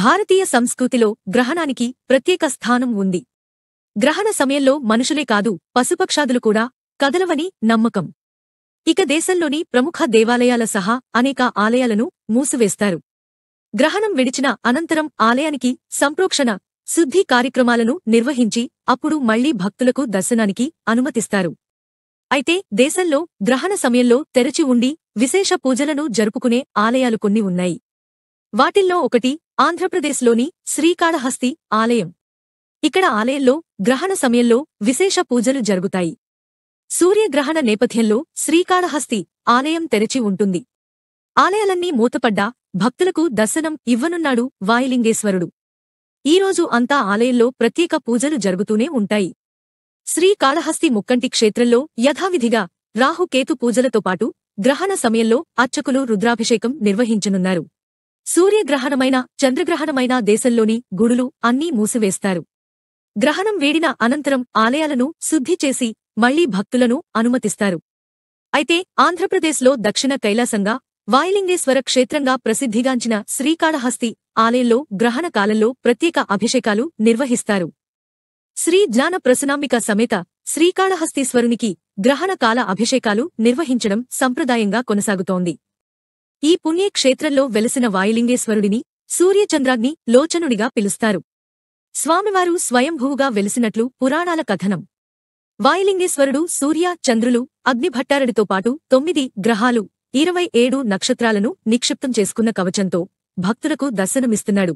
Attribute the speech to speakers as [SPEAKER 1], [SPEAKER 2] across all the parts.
[SPEAKER 1] భారతీయ సంస్కృతిలో గ్రహణానికి ప్రత్యేక స్థానం ఉంది గ్రహణ సమయంలో మనుషులే కాదు పశుపక్షాదులు కూడా కదలవని నమ్మకం ఇక దేశంలోని ప్రముఖ దేవాలయాల సహా అనేక ఆలయాలను మూసివేస్తారు గ్రహణం విడిచిన అనంతరం ఆలయానికి సంప్రోక్షణ శుద్ధి కార్యక్రమాలను నిర్వహించి అప్పుడు మళ్లీ భక్తులకు దర్శనానికి అనుమతిస్తారు అయితే దేశంలో గ్రహణ సమయంలో తెరచి ఉండి విశేష పూజలను జరుపుకునే ఆలయాలు కొన్ని ఉన్నాయి వాటిల్లో ఒకటి ఆంధ్రప్రదేశ్లోని శ్రీకాళహస్తి ఆలయం ఇక్కడ ఆలయంలో గ్రహణ సమయంలో విశేష పూజలు జరుగుతాయి సూర్యగ్రహణ నేపథ్యంలో శ్రీకాళహస్తి ఆలయం తెరచి ఉంటుంది ఆలయాలన్నీ మూతపడ్డా భక్తులకు దర్శనం ఇవ్వనున్నాడు వాయిలింగేశ్వరుడు ఈరోజు అంతా ఆలయంలో ప్రత్యేక పూజలు జరుగుతూనే ఉంటాయి శ్రీకాళహస్తి ముక్కంటి క్షేత్రంలో యథావిధిగా రాహుకేతు పూజలతో పాటు గ్రహణ సమయంలో అర్చకులు రుద్రాభిషేకం నిర్వహించనున్నారు సూర్యగ్రహణమైన చంద్రగ్రహణమైన దేశంలోని గుడులు అన్నీ మూసివేస్తారు గ్రహణం వేడిన అనంతరం ఆలయాలను శుద్ధి చేసి మళ్లీ భక్తులను అనుమతిస్తారు అయితే ఆంధ్రప్రదేశ్లో దక్షిణ కైలాసంగా వాయులింగేశ్వర క్షేత్రంగా ప్రసిద్ధిగాంచిన శ్రీకాళహస్తి ఆలయంలో గ్రహణ కాలంలో ప్రత్యేక అభిషేకాలు నిర్వహిస్తారు శ్రీ జ్ఞాన ప్రసనామిక సమేత శ్రీకాళహస్తీశ్వరునికి గ్రహణ కాల అభిషేకాలు నిర్వహించడం సంప్రదాయంగా కొనసాగుతోంది ఈ పుణ్యక్షేత్రంలో వెలసిన వాయులింగేశ్వరుడిని సూర్యచంద్రాగ్ని లోచనుడిగా పిలుస్తారు స్వామివారు స్వయంభూగా వెలిసినట్లు పురాణాల కథనం వాయులింగేశ్వరుడు సూర్య చంద్రులు అగ్నిభట్టారుడితో పాటు తొమ్మిది గ్రహాలు ఇరవై ఏడు నక్షత్రాలను నిక్షిప్తం చేసుకున్న కవచంతో భక్తులకు దర్శనమిస్తున్నాడు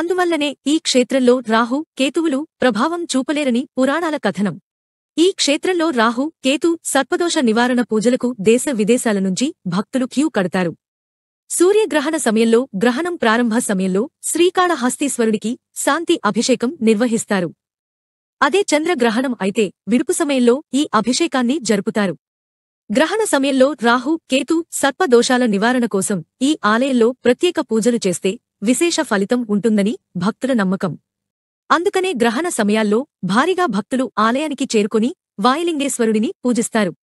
[SPEAKER 1] అందువల్లనే ఈ క్షేత్రంలో రాహు కేతువులు ప్రభావం చూపలేరని పురాణాల కథనం ఈ క్షేత్రంలో రాహు కేతు సర్పదోష నివారణ పూజలకు దేశ విదేశాల నుంచి భక్తులు క్యూ కడతారు సూర్యగ్రహణ సమయంలో గ్రహణం ప్రారంభ సమయంలో శ్రీకాళహస్తీశ్వరుడికి శాంతి అభిషేకం నిర్వహిస్తారు అదే చంద్రగ్రహణం అయితే విడుపు సమయంలో ఈ అభిషేకాన్ని జరుపుతారు గ్రహణ సమయంలో రాహు కేతు సర్పదోషాల నివారణ కోసం ఈ ఆలయంలో ప్రత్యేక పూజలు చేస్తే విశేష ఫలితం ఉంటుందని భక్తుల నమ్మకం అందుకనే గ్రహణ సమయాల్లో భారీగా భక్తులు ఆలయానికి చేరుకుని వాయలింగేశ్వరుడిని పూజిస్తారు